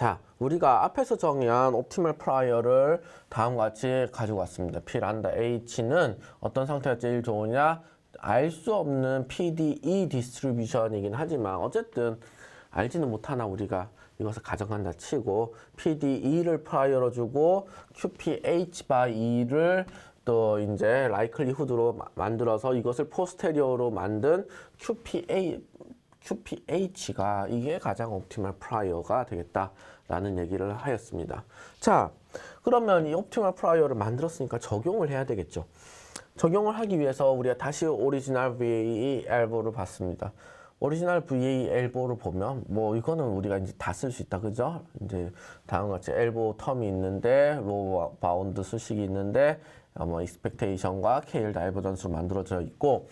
자, 우리가 앞에서 정의한 옵티멀 프라이어를 다음과 같이 가지고 왔습니다. P 란다 H는 어떤 상태가 제일 좋으냐? 알 수 없는 PDE 디스트리뷰션이긴 하지만 어쨌든 알지는 못하나 우리가 이것을 가정한다 치고 PDE를 프라이어로 주고 QPH by E를 또 이제 라이클리후드로 만들어서 이것을 포스테리어로 만든 QPA QPH가 이게 가장 옵티멀 프라이어가 되겠다라는 얘기를 하였습니다. 자, 그러면 이 옵티멀 프라이어를 만들었으니까 적용을 해야 되겠죠. 적용을 하기 위해서 우리가 다시 오리지널 VAE 엘보를 봤습니다. 오리지널 VA 엘보를 보면 뭐 이거는 우리가 이제 다 쓸 수 있다 그죠? 이제 다음과 같이 엘보 텀이 있는데 로우 바운드 수식이 있는데 뭐 익스펙테이션과 케일 다이버 전로 만들어져 있고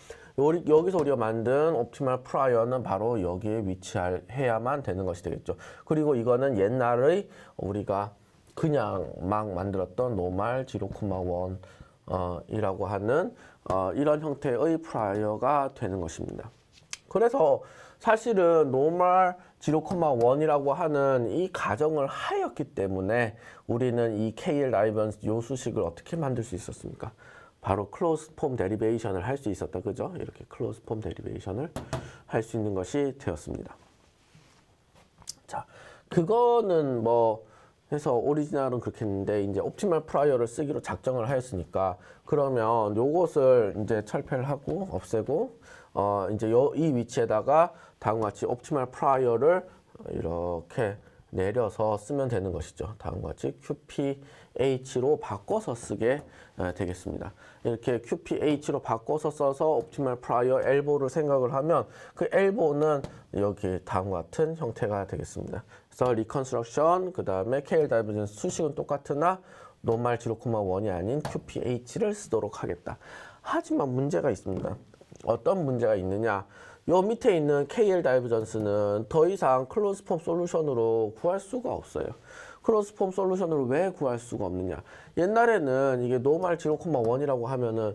여기서 우리가 만든 옵티멀 프라이어는 바로 여기에 위치해야만 되는 것이 되겠죠. 그리고 이거는 옛날의 우리가 그냥 막 만들었던 노말 지로코마 원이라고 어, 하는 어, 이런 형태의 프라이어가 되는 것입니다. 그래서 사실은 노말 지로이라고 하는 이 가정을 하였기 때문에 우리는 이 KL 라이번스 요 수식을 어떻게 만들 수 있었습니까? 바로 클로스 폼 데리베이션을 할 수 있었다. 그죠? 이렇게 클로스 폼 데리베이션을 할 수 있는 것이 되었습니다. 자, 그거는 뭐 해서 오리지널은 그렇게 했는데 이제 옵티멀 프라이어를 쓰기로 작정을 하였으니까 그러면 요것을 이제 철폐를 하고 없애고 어 이제 요 이 위치에다가 다음과 같이 옵티멀 프라이어를 이렇게 내려서 쓰면 되는 것이죠. 다음과 같이 QPH로 바꿔서 쓰게 되겠습니다. 이렇게 QPH로 바꿔서 써서 Optimal Prior Elbow를 생각을 하면 그 Elbow는 여기 다음과 같은 형태가 되겠습니다. 그래서 Reconstruction, 그 다음에 KL d i v e 수식은 똑같으나 n 노말 지로코마 1이 아닌 QPH를 쓰도록 하겠다. 하지만 문제가 있습니다. 어떤 문제가 있느냐. 요 밑에 있는 KL 다이브전스는 더 이상 클로스폼 솔루션으로 구할 수가 없어요. 크로스폼 솔루션으로 왜 구할 수가 없느냐 옛날에는 이게 노말 0,1이라고 하면은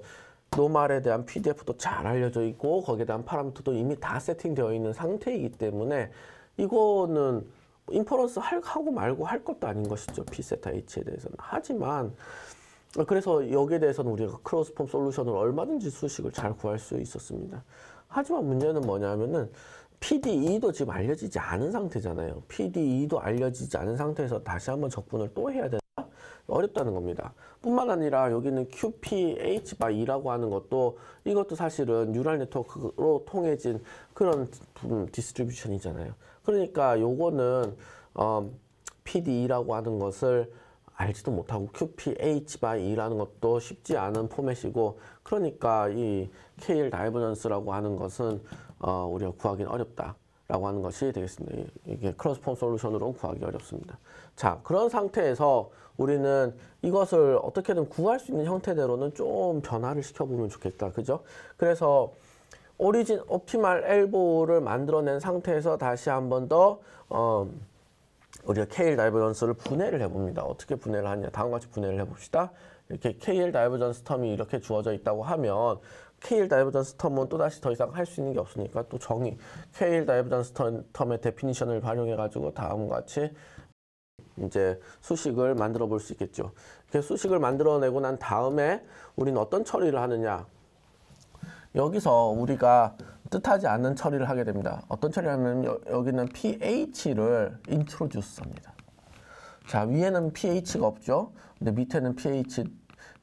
노말에 대한 PDF도 잘 알려져 있고 거기에 대한 파라미터도 이미 다 세팅되어 있는 상태이기 때문에 이거는 인퍼런스 하고 말고 할 것도 아닌 것이죠 P세타 H에 대해서는 하지만 그래서 여기에 대해서는 우리가 크로스폼 솔루션을 얼마든지 수식을 잘 구할 수 있었습니다. 하지만 문제는 뭐냐면은 PDE도 지금 알려지지 않은 상태잖아요. PDE도 알려지지 않은 상태에서 다시 한번 접근을 또 해야 된다? 어렵다는 겁니다. 뿐만 아니라 여기는 QPH 2라고 하는 것도 이것도 사실은 뉴럴 네트워크로 통해진 그런 디스트리뷰션이잖아요. 그러니까 요거는 어, PDE라고 하는 것을 알지도 못하고 QPH b 2라는 것도 쉽지 않은 포맷이고 그러니까 이 KL 다이버전스라고 하는 것은 어, 우리가 구하기는 어렵다. 라고 하는 것이 되겠습니다. 이게 크로스폼 솔루션으로는 구하기 어렵습니다. 자, 그런 상태에서 우리는 이것을 어떻게든 구할 수 있는 형태대로는 좀 변화를 시켜보면 좋겠다. 그죠? 그래서 오리진 오피말 엘보를 만들어낸 상태에서 다시 한 번 더 어, 우리가 KL 다이버전스를 분해를 해봅니다. 어떻게 분해를 하냐. 다음과 같이 분해를 해봅시다. 이렇게 KL 다이버전스 텀이 이렇게 주어져 있다고 하면 KL 다이버전스 텀은 또다시 더 이상 할 수 있는 게 없으니까 또 정의 KL 다이버전스 텀의 데피니션을 활용해 가지고 다음과 같이 이제 수식을 만들어 볼 수 있겠죠. 그 수식을 만들어내고 난 다음에 우리는 어떤 처리를 하느냐. 여기서 우리가 뜻하지 않는 처리를 하게 됩니다. 어떤 처리 하냐면 여기는 ph를 introduce 합니다. 자 위에는 ph가 없죠. 근데 밑에는 ph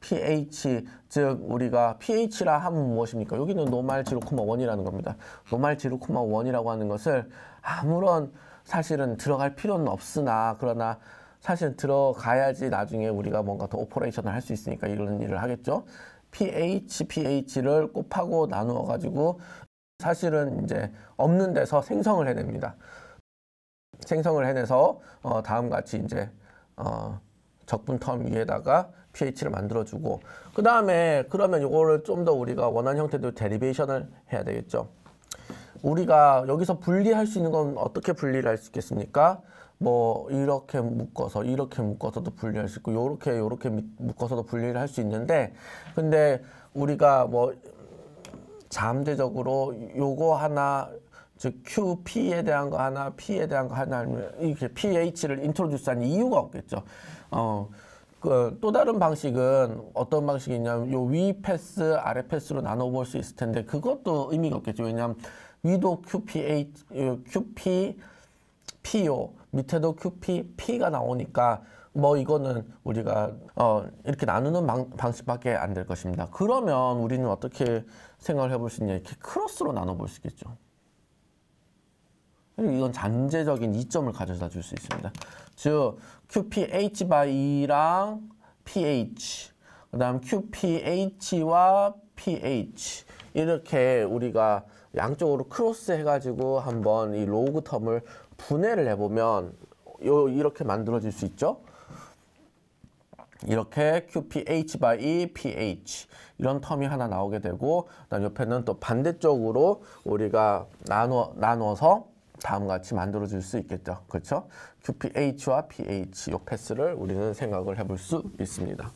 pH 즉 우리가 pH라 하면 무엇입니까? 여기는 노말 지루코마 원이라는 겁니다. 노말 지루코마 원이라고 하는 것을 아무런 사실은 들어갈 필요는 없으나 그러나 사실 들어가야지 나중에 우리가 뭔가 더 오퍼레이션을 할 수 있으니까 이런 일을 하겠죠. pH, pH를 곱하고 나누어 가지고 사실은 이제 없는 데서 생성을 해냅니다. 생성을 해내서 어, 다음 같이 이제 어, 적분 텀 위에다가 pH를 만들어주고 그 다음에 그러면 이거를 좀 더 우리가 원하는 형태로 데리베이션을 해야 되겠죠. 우리가 여기서 분리할 수 있는 건 어떻게 분리를 할 수 있겠습니까? 뭐 이렇게 묶어서 이렇게 묶어서도 분리할 수 있고 요렇게 요렇게 묶어서도 분리를 할 수 있는데 근데 우리가 뭐 잠재적으로 요거 하나 즉 QP에 대한 거 하나, P에 대한 거 하나 아니면 이렇게 PH를 인트로듀스한 이유가 없겠죠. 어. 그 또 다른 방식은 어떤 방식이 있냐면 요위 패스 아래 패스로 나눠 볼 수 있을 텐데 그것도 의미가 없겠죠. 왜냐하면 위도 QPH, 어, QP, PO 밑에도 QP, P가 나오니까 뭐 이거는 우리가 어 이렇게 나누는 방, 방식밖에 안 될 것입니다. 그러면 우리는 어떻게 생각을 해볼 수 있냐 이렇게 크로스로 나눠볼 수 있겠죠. 이건 잠재적인 이점을 가져다 줄 수 있습니다. 즉 QPH by e 랑 pH 그 다음 QPH와 pH 이렇게 우리가 양쪽으로 크로스 해가지고 한번 이 로그 텀을 분해를 해보면 요 이렇게 만들어질 수 있죠. 이렇게 QPH by PH 이런 텀이 하나 나오게 되고 그다음 옆에는 또 반대쪽으로 우리가 나누어, 나눠서 다음 같이 만들어질수 있겠죠. 그렇죠? QPH와 PH 요 패스를 우리는 생각을 해볼 수 있습니다.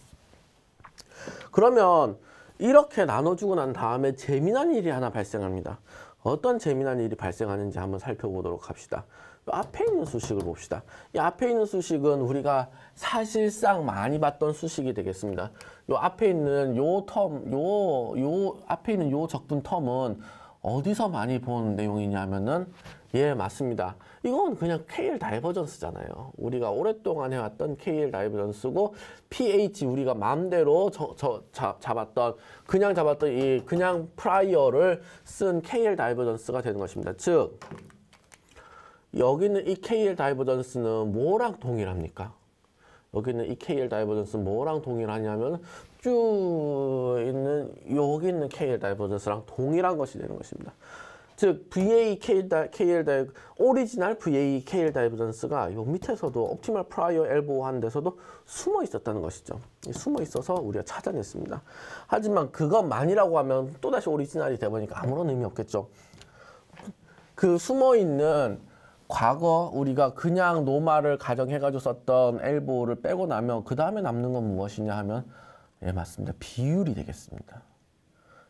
그러면 이렇게 나눠주고 난 다음에 재미난 일이 하나 발생합니다. 어떤 재미난 일이 발생하는지 한번 살펴보도록 합시다. 앞에 있는 수식을 봅시다. 이 앞에 있는 수식은 우리가 사실상 많이 봤던 수식이 되겠습니다. 요 앞에 있는 요 텀, 요, 요 앞에 있는 요 적분 텀은 어디서 많이 본 내용이냐면은 예 맞습니다. 이건 그냥 KL 다이버전스잖아요. 우리가 오랫동안 해왔던 KL 다이버전스고 PH 우리가 마음대로 저, 저, 자, 잡았던 그냥 잡았던 이 그냥 프라이어를 쓴 KL 다이버전스가 되는 것입니다. 즉 여기는 이 KL 다이버전스는 뭐랑 동일합니까? 여기 있는 이 KL 다이버전스 뭐랑 동일하냐면 쭉 있는 여기 있는 KL 다이버전스랑 동일한 것이 되는 것입니다. 즉 VA KL 다이 KL 다이 오리지널 VA KL 다이버전스가 요 밑에서도 옵티멀 프라이어 엘보 한 데서도 숨어 있었다는 것이죠. 숨어 있어서 우리가 찾아냈습니다. 하지만 그것만이라고 하면 또다시 오리지널이 되보니까 아무런 의미 없겠죠. 그 숨어 있는 과거 우리가 그냥 노마를 가정해가지고 썼던 엘보를 빼고 나면 그 다음에 남는 건 무엇이냐 하면 예 맞습니다. 비율이 되겠습니다.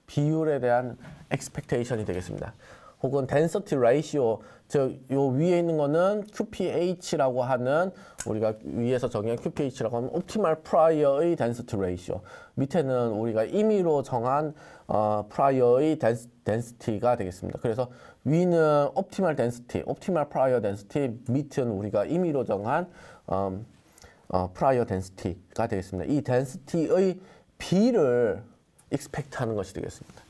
비율에 대한 e x p e c t 이 되겠습니다. 혹은 덴서티 라이시오 즉요 위에 있는 거는 QPH라고 하는 우리가 위에서 정의한 QPH라고 하면 옵티말 프라이어의 덴서티 레이시오 밑에는 우리가 임의로 정한 어, 프라이어의 덴스, 덴시티가 되겠습니다. 그래서 위는 옵티말 덴시티, 옵티말 프라이어 덴시티, 밑은 우리가 임의로 정한 어, 어, 프라이어 덴시티가 되겠습니다. 이 덴시티의 B를 익스펙트 하는 것이 되겠습니다.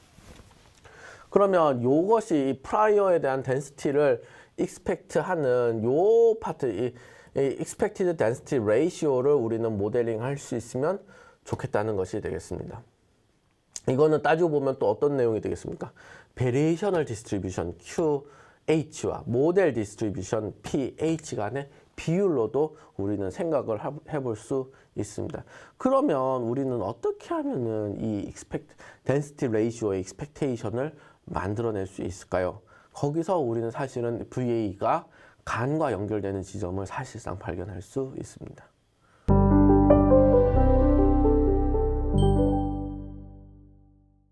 그러면 요것이 prior에 대한 덴시티를 expect 하는 요 파트, 이, 이 expected density ratio를 우리는 모델링 할 수 있으면 좋겠다는 것이 되겠습니다. 이거는 따지고 보면 또 어떤 내용이 되겠습니까? 베리에이셔널 디스트리뷰션 QH와 모델 디스트리뷰션 PH 간의 비율로도 우리는 생각을 해볼 수 있습니다. 그러면 우리는 어떻게 하면은 이 expect, density ratio의 expectation을 만들어낼 수 있을까요? 거기서 우리는 사실은 VA가 간과 연결되는 지점을 사실상 발견할 수 있습니다.